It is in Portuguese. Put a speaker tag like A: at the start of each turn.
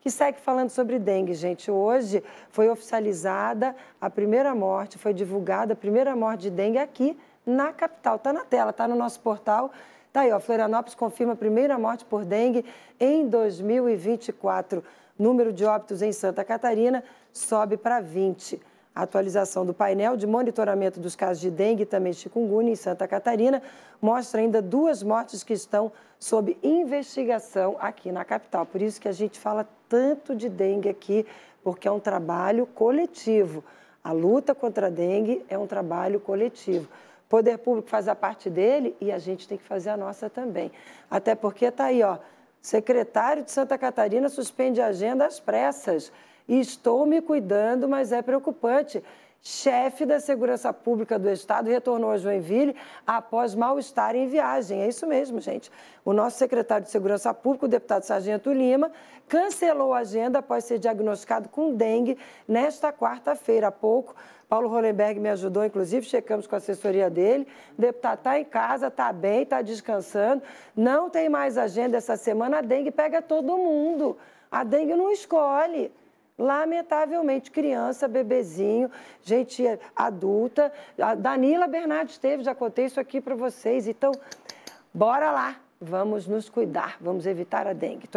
A: que segue falando sobre dengue, gente. Hoje foi oficializada a primeira morte, foi divulgada a primeira morte de dengue aqui na capital. Está na tela, está no nosso portal. Tá aí, ó, Florianópolis confirma a primeira morte por dengue em 2024. Número de óbitos em Santa Catarina sobe para 20. A atualização do painel de monitoramento dos casos de dengue e também chikungunya em Santa Catarina mostra ainda duas mortes que estão sob investigação aqui na capital. Por isso que a gente fala tanto de dengue aqui, porque é um trabalho coletivo. A luta contra a dengue é um trabalho coletivo. poder público faz a parte dele e a gente tem que fazer a nossa também. Até porque está aí, ó, Secretário de Santa Catarina suspende a agenda às pressas. estou me cuidando, mas é preocupante chefe da Segurança Pública do Estado, retornou a Joinville após mal-estar em viagem. É isso mesmo, gente. O nosso secretário de Segurança Pública, o deputado Sargento Lima, cancelou a agenda após ser diagnosticado com dengue nesta quarta-feira. Há pouco, Paulo Hollenberg me ajudou, inclusive, checamos com a assessoria dele. O deputado está em casa, está bem, está descansando. Não tem mais agenda essa semana. A dengue pega todo mundo. A dengue não escolhe. Lamentavelmente, criança, bebezinho, gente adulta. A Danila Bernardes teve, já contei isso aqui para vocês. Então, bora lá, vamos nos cuidar, vamos evitar a dengue.